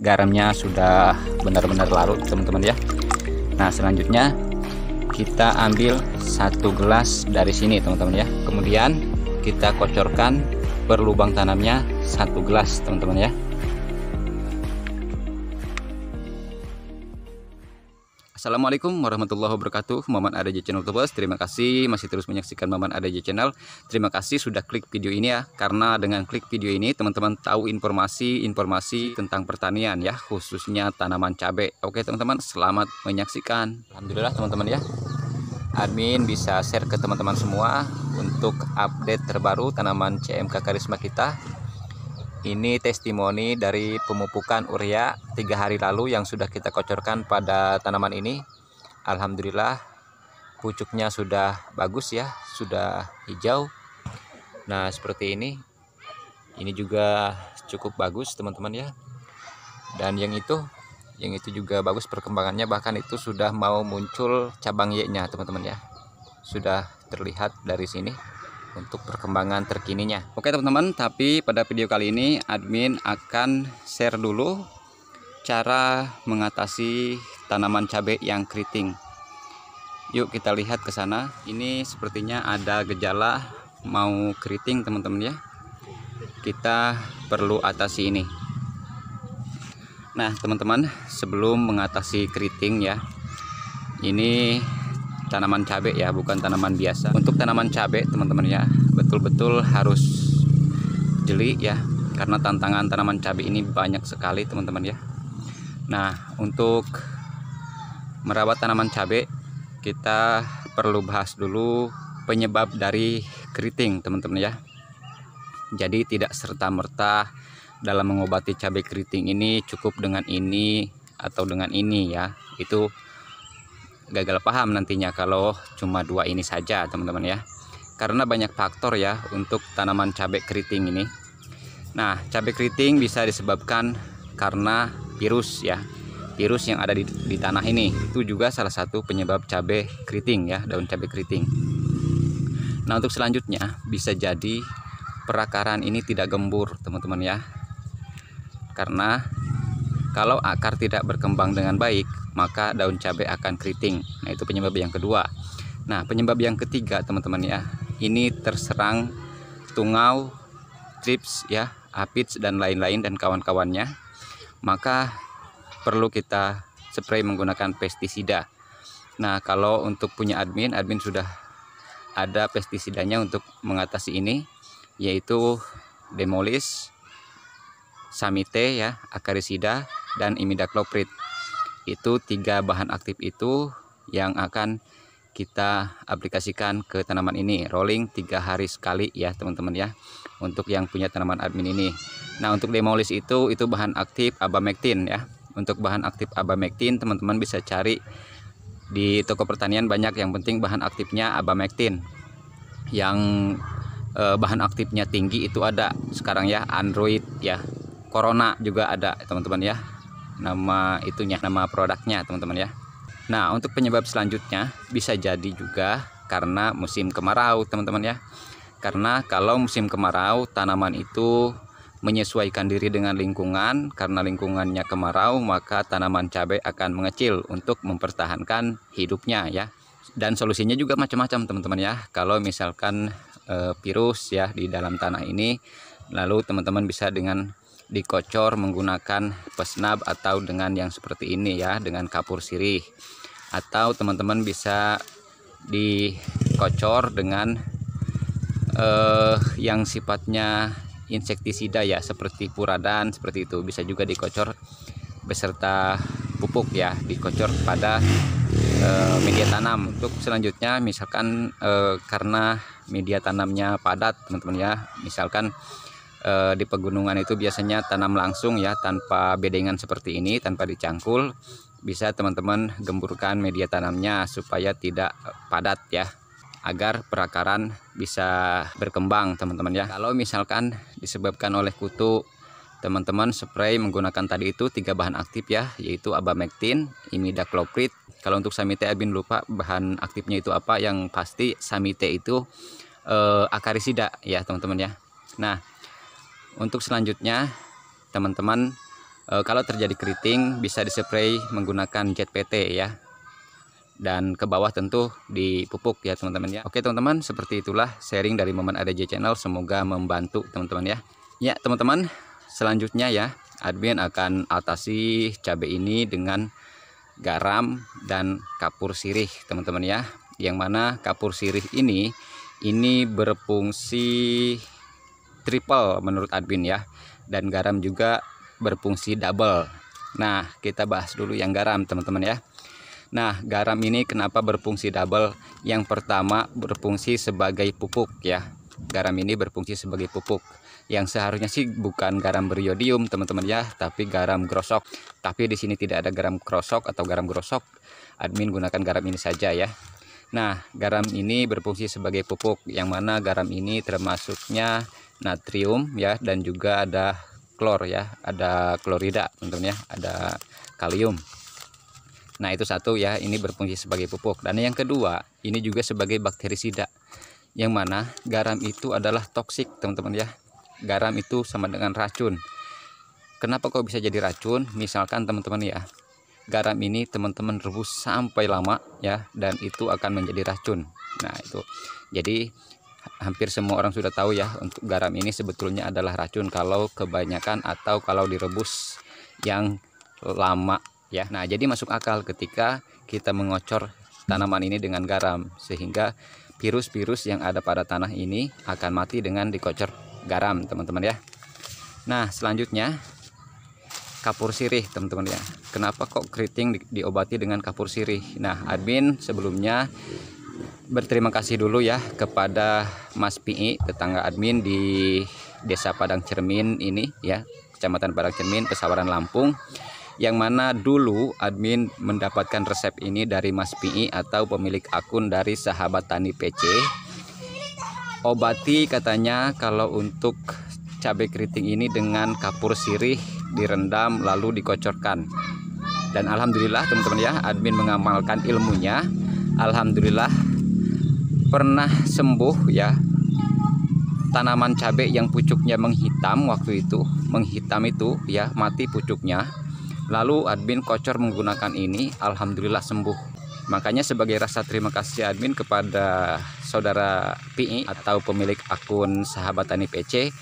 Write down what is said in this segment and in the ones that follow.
garamnya sudah benar-benar larut teman-teman ya nah selanjutnya kita ambil satu gelas dari sini teman-teman ya kemudian kita kocorkan per lubang tanamnya satu gelas teman-teman ya Assalamualaikum warahmatullahi wabarakatuh Maman ADJ Channel Tubers Terima kasih masih terus menyaksikan Maman ADJ Channel Terima kasih sudah klik video ini ya Karena dengan klik video ini teman-teman tahu informasi-informasi tentang pertanian ya Khususnya tanaman cabai Oke teman-teman selamat menyaksikan Alhamdulillah teman-teman ya Admin bisa share ke teman-teman semua Untuk update terbaru tanaman CMK Karisma kita ini testimoni dari pemupukan urea tiga hari lalu yang sudah kita kocorkan pada tanaman ini. Alhamdulillah pucuknya sudah bagus ya, sudah hijau. Nah seperti ini, ini juga cukup bagus teman-teman ya. Dan yang itu, yang itu juga bagus perkembangannya bahkan itu sudah mau muncul cabang Y-nya teman-teman ya. Sudah terlihat dari sini untuk perkembangan terkininya. Oke teman-teman, tapi pada video kali ini admin akan share dulu cara mengatasi tanaman cabai yang keriting. Yuk kita lihat ke sana. Ini sepertinya ada gejala mau keriting teman-teman ya. Kita perlu atasi ini. Nah teman-teman, sebelum mengatasi keriting ya, ini tanaman cabai ya bukan tanaman biasa untuk tanaman cabai teman-teman ya betul-betul harus jeli ya karena tantangan tanaman cabai ini banyak sekali teman-teman ya nah untuk merawat tanaman cabai kita perlu bahas dulu penyebab dari keriting teman-teman ya jadi tidak serta-merta dalam mengobati cabai keriting ini cukup dengan ini atau dengan ini ya itu gagal paham nantinya kalau cuma dua ini saja teman-teman ya karena banyak faktor ya untuk tanaman cabai keriting ini nah cabai keriting bisa disebabkan karena virus ya virus yang ada di, di tanah ini itu juga salah satu penyebab cabai keriting ya daun cabai keriting nah untuk selanjutnya bisa jadi perakaran ini tidak gembur teman-teman ya karena kalau akar tidak berkembang dengan baik maka daun cabai akan keriting. Nah, itu penyebab yang kedua. Nah, penyebab yang ketiga, teman-teman ya, ini terserang tungau, trips ya, aphids dan lain-lain dan kawan-kawannya. Maka perlu kita spray menggunakan pestisida. Nah, kalau untuk punya admin, admin sudah ada pestisidanya untuk mengatasi ini yaitu demolis, samite ya, akarisida dan imidacloprid itu tiga bahan aktif itu yang akan kita aplikasikan ke tanaman ini rolling tiga hari sekali ya teman-teman ya untuk yang punya tanaman admin ini nah untuk demolis itu itu bahan aktif abamectin ya untuk bahan aktif abamectin teman-teman bisa cari di toko pertanian banyak yang penting bahan aktifnya abamectin yang eh, bahan aktifnya tinggi itu ada sekarang ya android ya corona juga ada teman-teman ya nama itunya nama produknya teman-teman ya nah untuk penyebab selanjutnya bisa jadi juga karena musim kemarau teman-teman ya karena kalau musim kemarau tanaman itu menyesuaikan diri dengan lingkungan karena lingkungannya kemarau maka tanaman cabai akan mengecil untuk mempertahankan hidupnya ya dan solusinya juga macam-macam teman-teman ya kalau misalkan e, virus ya di dalam tanah ini lalu teman-teman bisa dengan dikocor menggunakan pesnab atau dengan yang seperti ini ya dengan kapur sirih atau teman-teman bisa dikocor dengan eh, yang sifatnya insektisida ya seperti puradan seperti itu bisa juga dikocor beserta pupuk ya dikocor pada eh, media tanam untuk selanjutnya misalkan eh, karena media tanamnya padat teman-teman ya misalkan e, di pegunungan itu biasanya tanam langsung ya tanpa bedengan seperti ini tanpa dicangkul bisa teman-teman gemburkan media tanamnya supaya tidak padat ya agar perakaran bisa berkembang teman-teman ya kalau misalkan disebabkan oleh kutu teman-teman spray menggunakan tadi itu tiga bahan aktif ya yaitu abamectin, imidacloprid. Kalau untuk samite abin lupa bahan aktifnya itu apa yang pasti samite itu e, akarisida ya teman-teman ya. Nah, untuk selanjutnya teman-teman e, kalau terjadi keriting bisa dispray menggunakan jet PT ya dan ke bawah tentu dipupuk ya teman-teman ya oke teman-teman seperti itulah sharing dari Momen ADJ Channel semoga membantu teman-teman ya ya teman-teman selanjutnya ya admin akan atasi cabai ini dengan garam dan kapur sirih teman-teman ya yang mana kapur sirih ini ini berfungsi triple menurut admin ya dan garam juga berfungsi double nah kita bahas dulu yang garam teman-teman ya Nah, garam ini kenapa berfungsi double? Yang pertama, berfungsi sebagai pupuk ya. Garam ini berfungsi sebagai pupuk. Yang seharusnya sih bukan garam beriodium, teman-teman ya, tapi garam grosok. Tapi di sini tidak ada garam krosok atau garam grosok. Admin gunakan garam ini saja ya. Nah, garam ini berfungsi sebagai pupuk yang mana garam ini termasuknya natrium ya dan juga ada klor ya, ada klorida tentunya, ada kalium. Nah, itu satu ya, ini berfungsi sebagai pupuk. Dan yang kedua, ini juga sebagai bakterisida. Yang mana garam itu adalah toksik, teman-teman ya. Garam itu sama dengan racun. Kenapa kok bisa jadi racun? Misalkan teman-teman ya, garam ini teman-teman rebus sampai lama ya dan itu akan menjadi racun nah itu jadi hampir semua orang sudah tahu ya untuk garam ini sebetulnya adalah racun kalau kebanyakan atau kalau direbus yang lama ya nah jadi masuk akal ketika kita mengocor tanaman ini dengan garam sehingga virus-virus yang ada pada tanah ini akan mati dengan dikocor garam teman-teman ya nah selanjutnya kapur sirih teman-teman ya kenapa kok keriting di, diobati dengan kapur sirih nah admin sebelumnya berterima kasih dulu ya kepada Mas Pi tetangga admin di Desa Padang Cermin ini ya Kecamatan Padang Cermin Pesawaran Lampung yang mana dulu admin mendapatkan resep ini dari Mas Pi atau pemilik akun dari sahabat tani PC obati katanya kalau untuk cabai keriting ini dengan kapur sirih direndam lalu dikocorkan. Dan alhamdulillah teman-teman ya, admin mengamalkan ilmunya. Alhamdulillah pernah sembuh ya. Tanaman cabai yang pucuknya menghitam waktu itu, menghitam itu ya mati pucuknya. Lalu admin kocor menggunakan ini, alhamdulillah sembuh. Makanya sebagai rasa terima kasih admin kepada saudara PI atau pemilik akun sahabat Tani PC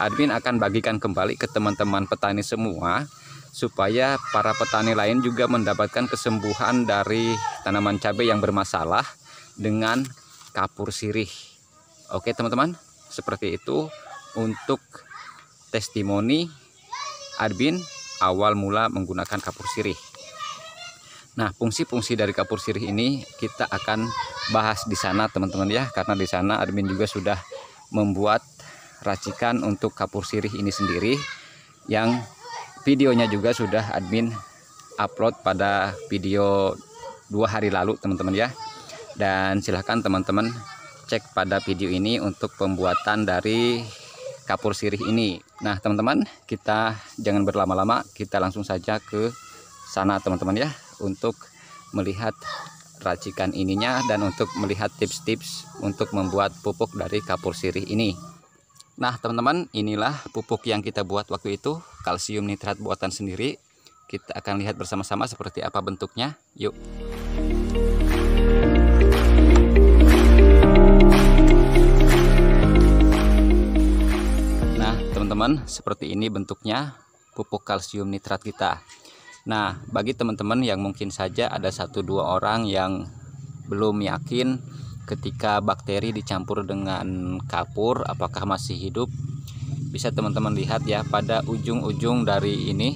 admin akan bagikan kembali ke teman-teman petani semua supaya para petani lain juga mendapatkan kesembuhan dari tanaman cabai yang bermasalah dengan kapur sirih. Oke teman-teman, seperti itu untuk testimoni admin awal mula menggunakan kapur sirih. Nah, fungsi-fungsi dari kapur sirih ini kita akan bahas di sana teman-teman ya karena di sana admin juga sudah membuat racikan untuk kapur sirih ini sendiri yang videonya juga sudah admin upload pada video dua hari lalu teman-teman ya dan silahkan teman-teman cek pada video ini untuk pembuatan dari kapur sirih ini nah teman-teman kita jangan berlama-lama kita langsung saja ke sana teman-teman ya untuk melihat racikan ininya dan untuk melihat tips-tips untuk membuat pupuk dari kapur sirih ini Nah teman-teman inilah pupuk yang kita buat waktu itu kalsium nitrat buatan sendiri. Kita akan lihat bersama-sama seperti apa bentuknya. Yuk. Nah teman-teman seperti ini bentuknya pupuk kalsium nitrat kita. Nah bagi teman-teman yang mungkin saja ada satu dua orang yang belum yakin ketika bakteri dicampur dengan kapur apakah masih hidup bisa teman-teman lihat ya pada ujung-ujung dari ini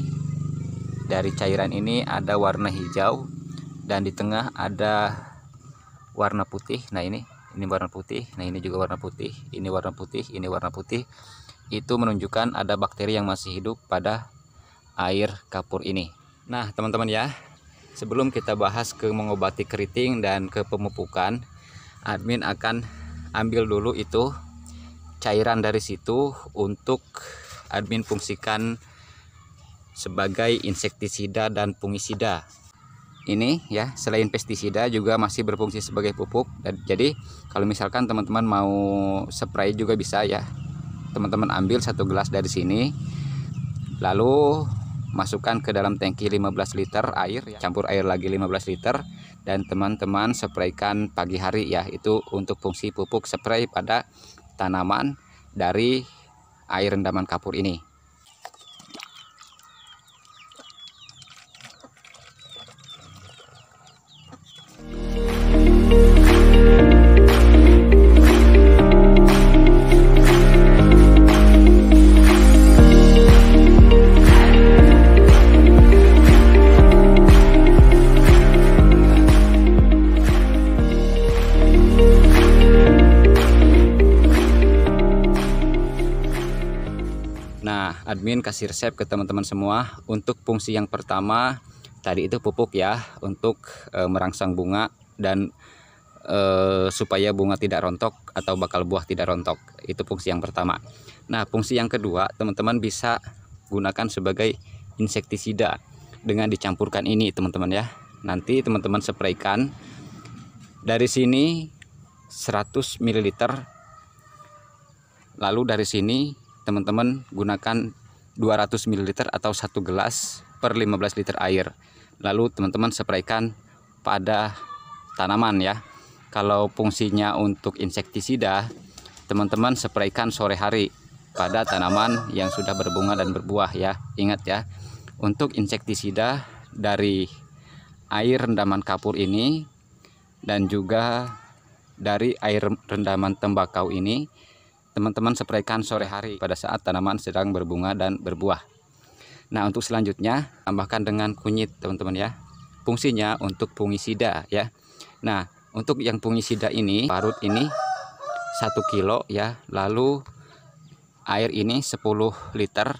dari cairan ini ada warna hijau dan di tengah ada warna putih nah ini ini warna putih nah ini juga warna putih ini warna putih ini warna putih itu menunjukkan ada bakteri yang masih hidup pada air kapur ini nah teman-teman ya sebelum kita bahas ke mengobati keriting dan ke pemupukan admin akan ambil dulu itu cairan dari situ untuk admin fungsikan sebagai insektisida dan fungisida ini ya selain pestisida juga masih berfungsi sebagai pupuk jadi kalau misalkan teman-teman mau spray juga bisa ya teman-teman ambil satu gelas dari sini lalu masukkan ke dalam tangki 15 liter air ya. campur air lagi 15 liter dan teman-teman spraykan pagi hari ya itu untuk fungsi pupuk spray pada tanaman dari air rendaman kapur ini admin kasih resep ke teman-teman semua untuk fungsi yang pertama tadi itu pupuk ya untuk e, merangsang bunga dan e, supaya bunga tidak rontok atau bakal buah tidak rontok itu fungsi yang pertama nah fungsi yang kedua teman-teman bisa gunakan sebagai insektisida dengan dicampurkan ini teman-teman ya nanti teman-teman spraykan dari sini 100 ml lalu dari sini teman-teman gunakan 200 ml atau 1 gelas per 15 liter air lalu teman-teman sepraikan pada tanaman ya kalau fungsinya untuk insektisida teman-teman sepraikan sore hari pada tanaman yang sudah berbunga dan berbuah ya ingat ya untuk insektisida dari air rendaman kapur ini dan juga dari air rendaman tembakau ini teman-teman spraykan sore hari pada saat tanaman sedang berbunga dan berbuah. Nah, untuk selanjutnya tambahkan dengan kunyit, teman-teman ya. Fungsinya untuk fungisida ya. Nah, untuk yang fungisida ini parut ini 1 kilo ya, lalu air ini 10 liter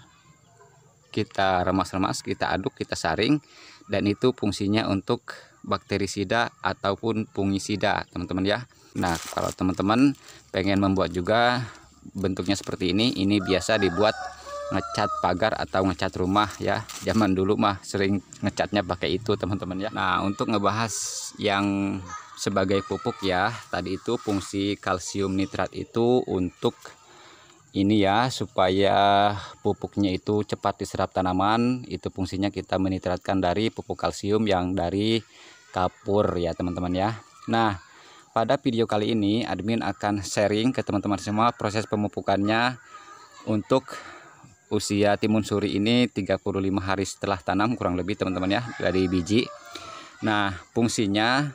kita remas-remas, kita aduk, kita saring dan itu fungsinya untuk bakterisida ataupun fungisida, teman-teman ya. Nah, kalau teman-teman pengen membuat juga bentuknya seperti ini ini biasa dibuat ngecat pagar atau ngecat rumah ya zaman dulu mah sering ngecatnya pakai itu teman-teman ya Nah untuk ngebahas yang sebagai pupuk ya tadi itu fungsi kalsium nitrat itu untuk ini ya supaya pupuknya itu cepat diserap tanaman itu fungsinya kita menitratkan dari pupuk kalsium yang dari kapur ya teman-teman ya Nah pada video kali ini admin akan sharing ke teman-teman semua proses pemupukannya untuk usia timun suri ini 35 hari setelah tanam kurang lebih teman-teman ya dari biji. Nah, fungsinya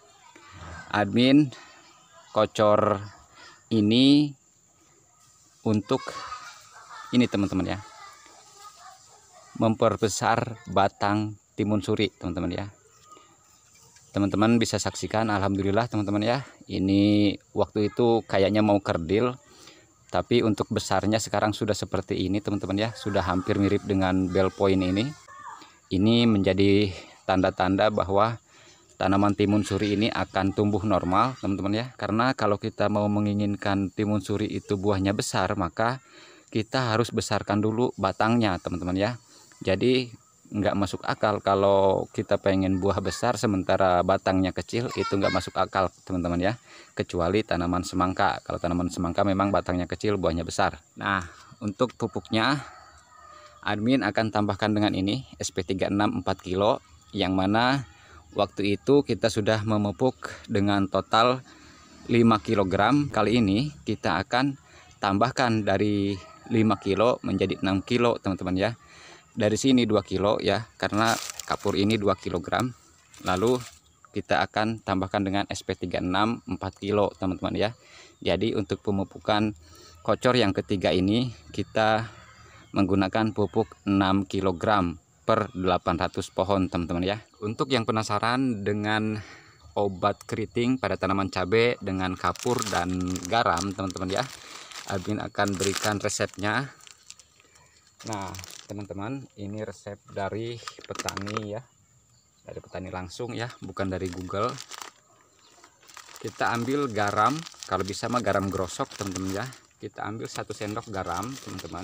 admin kocor ini untuk ini teman-teman ya memperbesar batang timun suri teman-teman ya teman-teman bisa saksikan Alhamdulillah teman-teman ya ini waktu itu kayaknya mau kerdil tapi untuk besarnya sekarang sudah seperti ini teman-teman ya sudah hampir mirip dengan bell point ini ini menjadi tanda-tanda bahwa tanaman timun suri ini akan tumbuh normal teman-teman ya karena kalau kita mau menginginkan timun suri itu buahnya besar maka kita harus besarkan dulu batangnya teman-teman ya jadi nggak masuk akal kalau kita pengen buah besar sementara batangnya kecil itu nggak masuk akal teman-teman ya kecuali tanaman semangka kalau tanaman semangka memang batangnya kecil buahnya besar nah untuk pupuknya admin akan tambahkan dengan ini sp 364 kilo yang mana waktu itu kita sudah memupuk dengan total 5 kg kali ini kita akan tambahkan dari 5 kilo menjadi 6 kilo teman-teman ya dari sini 2 kilo ya karena kapur ini 2 kg lalu kita akan tambahkan dengan SP36 4 kilo teman-teman ya jadi untuk pemupukan kocor yang ketiga ini kita menggunakan pupuk 6 kg per 800 pohon teman-teman ya untuk yang penasaran dengan obat keriting pada tanaman cabai dengan kapur dan garam teman-teman ya Abin akan berikan resepnya nah teman-teman ini resep dari petani ya dari petani langsung ya bukan dari Google kita ambil garam kalau bisa mah garam grosok teman-teman ya kita ambil satu sendok garam teman-teman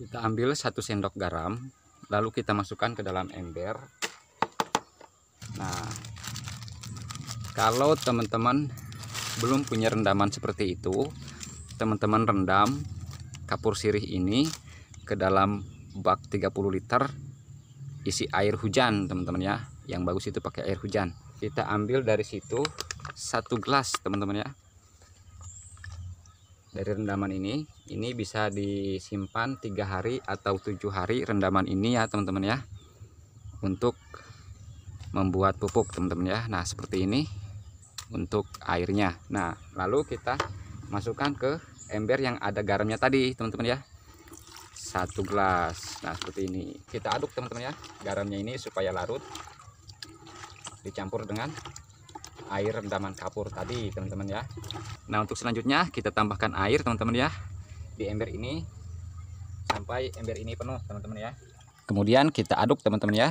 kita ambil satu sendok garam lalu kita masukkan ke dalam ember nah kalau teman-teman belum punya rendaman seperti itu teman-teman rendam kapur sirih ini ke dalam bak 30 liter isi air hujan teman-teman ya yang bagus itu pakai air hujan kita ambil dari situ satu gelas teman-teman ya dari rendaman ini ini bisa disimpan tiga hari atau tujuh hari rendaman ini ya teman-teman ya untuk membuat pupuk teman-teman ya nah seperti ini untuk airnya nah lalu kita masukkan ke ember yang ada garamnya tadi teman-teman ya satu gelas nah seperti ini kita aduk teman-teman ya garamnya ini supaya larut dicampur dengan air rendaman kapur tadi teman-teman ya nah untuk selanjutnya kita tambahkan air teman-teman ya di ember ini sampai ember ini penuh teman-teman ya kemudian kita aduk teman-teman ya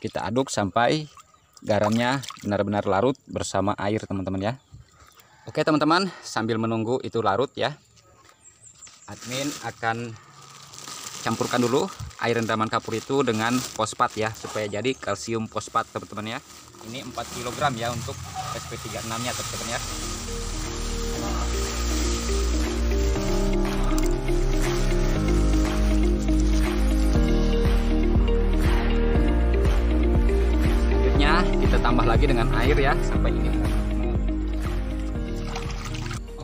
kita aduk sampai garamnya benar-benar larut bersama air teman-teman ya Oke teman-teman, sambil menunggu itu larut ya. Admin akan campurkan dulu air rendaman kapur itu dengan fosfat ya, supaya jadi kalsium fosfat teman-teman ya. Ini 4 kg ya untuk SP36-nya teman-teman ya. Selanjutnya kita tambah lagi dengan air ya sampai ini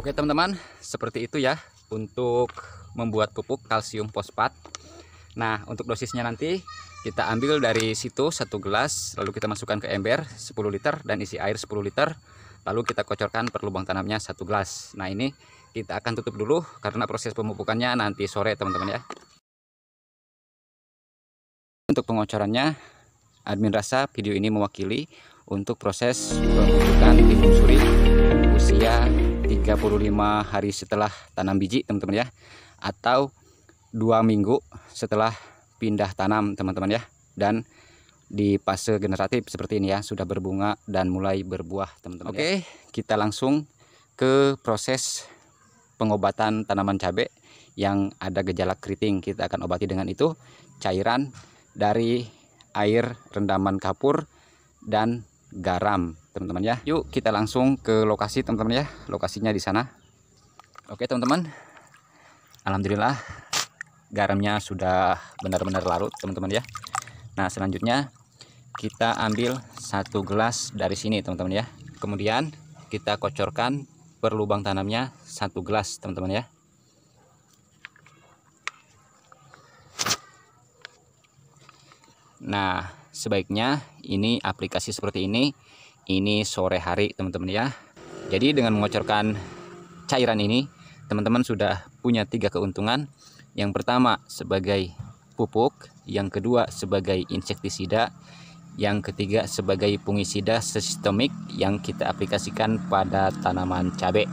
Oke teman-teman, seperti itu ya untuk membuat pupuk kalsium fosfat. Nah, untuk dosisnya nanti kita ambil dari situ satu gelas, lalu kita masukkan ke ember 10 liter dan isi air 10 liter, lalu kita kocorkan per lubang tanamnya satu gelas. Nah, ini kita akan tutup dulu karena proses pemupukannya nanti sore teman-teman ya. Untuk pengocorannya, admin rasa video ini mewakili untuk proses pemupukan timun suri usia 35 hari setelah tanam biji teman-teman ya atau dua minggu setelah pindah tanam teman-teman ya dan di fase generatif seperti ini ya sudah berbunga dan mulai berbuah teman-teman ya. oke ya. kita langsung ke proses pengobatan tanaman cabai yang ada gejala keriting kita akan obati dengan itu cairan dari air rendaman kapur dan garam teman-teman ya yuk kita langsung ke lokasi teman-teman ya lokasinya di sana oke teman-teman Alhamdulillah garamnya sudah benar-benar larut teman-teman ya nah selanjutnya kita ambil satu gelas dari sini teman-teman ya kemudian kita kocorkan per lubang tanamnya satu gelas teman-teman ya Nah, sebaiknya ini aplikasi seperti ini ini sore hari teman-teman ya jadi dengan mengocorkan cairan ini teman-teman sudah punya tiga keuntungan yang pertama sebagai pupuk yang kedua sebagai insektisida yang ketiga sebagai fungisida sistemik yang kita aplikasikan pada tanaman cabai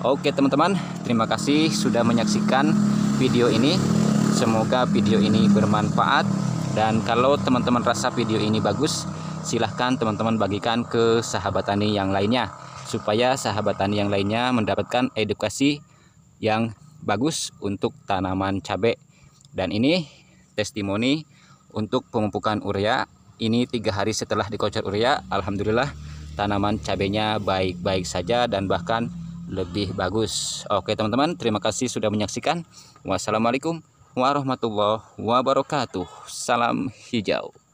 Oke teman-teman, terima kasih sudah menyaksikan video ini. Semoga video ini bermanfaat dan kalau teman-teman rasa video ini bagus, silahkan teman-teman bagikan ke sahabat tani yang lainnya supaya sahabat tani yang lainnya mendapatkan edukasi yang bagus untuk tanaman cabai dan ini testimoni untuk pemupukan urea ini tiga hari setelah dikocor urea Alhamdulillah tanaman cabenya baik-baik saja dan bahkan lebih bagus Oke teman-teman terima kasih sudah menyaksikan Wassalamualaikum warahmatullahi wabarakatuh Salam hijau